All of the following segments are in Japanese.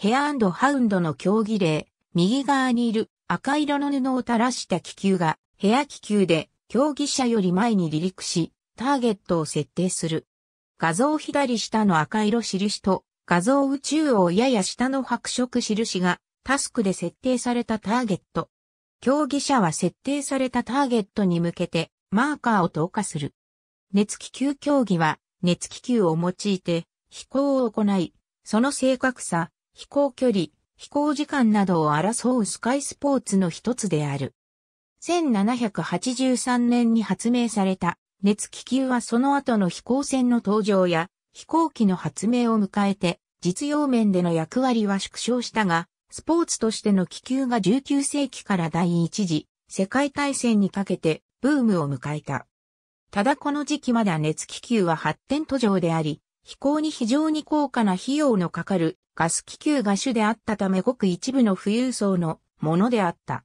ヘアハウンドの競技例、右側にいる赤色の布を垂らした気球が、ヘア気球で競技者より前に離陸し、ターゲットを設定する。画像左下の赤色印と、画像宇宙をやや下の白色印が、タスクで設定されたターゲット。競技者は設定されたターゲットに向けて、マーカーを投下する。熱気球競技は、熱気球を用いて、飛行を行い、その正確さ、飛行距離、飛行時間などを争うスカイスポーツの一つである。1783年に発明された熱気球はその後の飛行船の登場や飛行機の発明を迎えて実用面での役割は縮小したが、スポーツとしての気球が19世紀から第一次世界大戦にかけてブームを迎えた。ただこの時期まだ熱気球は発展途上であり、飛行に非常に高価な費用のかかるガス気球が主であったためごく一部の富裕層のものであった。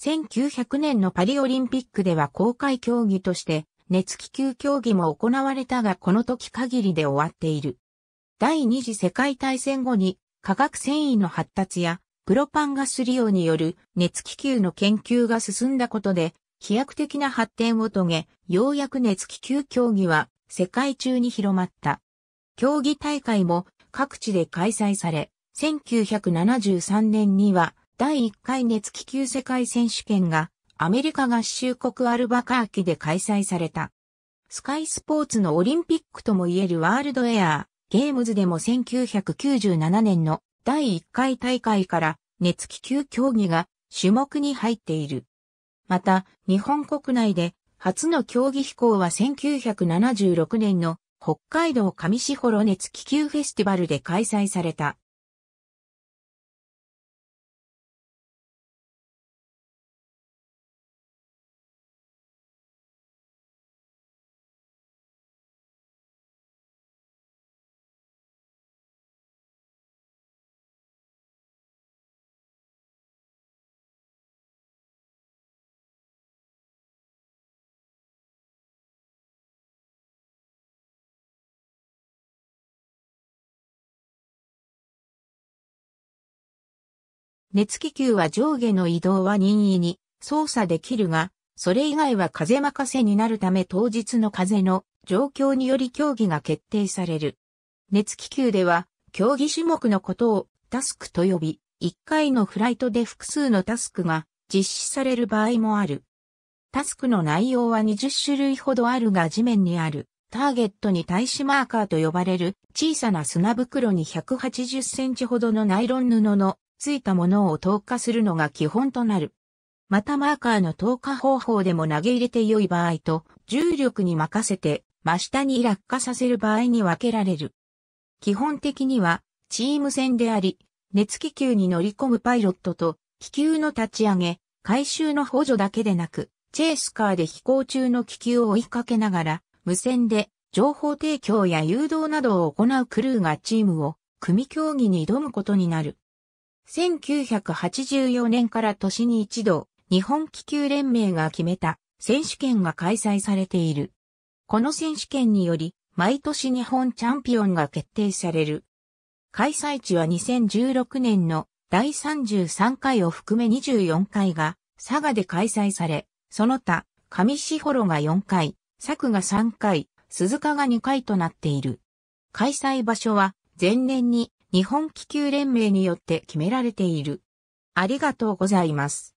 1900年のパリオリンピックでは公開競技として熱気球競技も行われたがこの時限りで終わっている。第二次世界大戦後に化学繊維の発達やプロパンガス利用による熱気球の研究が進んだことで飛躍的な発展を遂げ、ようやく熱気球競技は世界中に広まった。競技大会も各地で開催され、1973年には第1回熱気球世界選手権がアメリカ合衆国アルバカーキで開催された。スカイスポーツのオリンピックともいえるワールドエアーゲームズでも1997年の第1回大会から熱気球競技が種目に入っている。また、日本国内で初の競技飛行は1976年の北海道上士幌熱気球フェスティバルで開催された。熱気球は上下の移動は任意に操作できるが、それ以外は風任せになるため当日の風の状況により競技が決定される。熱気球では競技種目のことをタスクと呼び、1回のフライトで複数のタスクが実施される場合もある。タスクの内容は20種類ほどあるが地面にあるターゲットに対しマーカーと呼ばれる小さな砂袋に180センチほどのナイロン布のついたものを投下するのが基本となる。またマーカーの投下方法でも投げ入れて良い場合と、重力に任せて真下に落下させる場合に分けられる。基本的には、チーム戦であり、熱気球に乗り込むパイロットと、気球の立ち上げ、回収の補助だけでなく、チェイスカーで飛行中の気球を追いかけながら、無線で情報提供や誘導などを行うクルーがチームを組競技に挑むことになる。1984年から年に一度、日本気球連盟が決めた選手権が開催されている。この選手権により、毎年日本チャンピオンが決定される。開催地は2016年の第33回を含め24回が佐賀で開催され、その他、上志幌が4回、佐久が3回、鈴鹿が2回となっている。開催場所は前年に日本気球連盟によって決められている。ありがとうございます。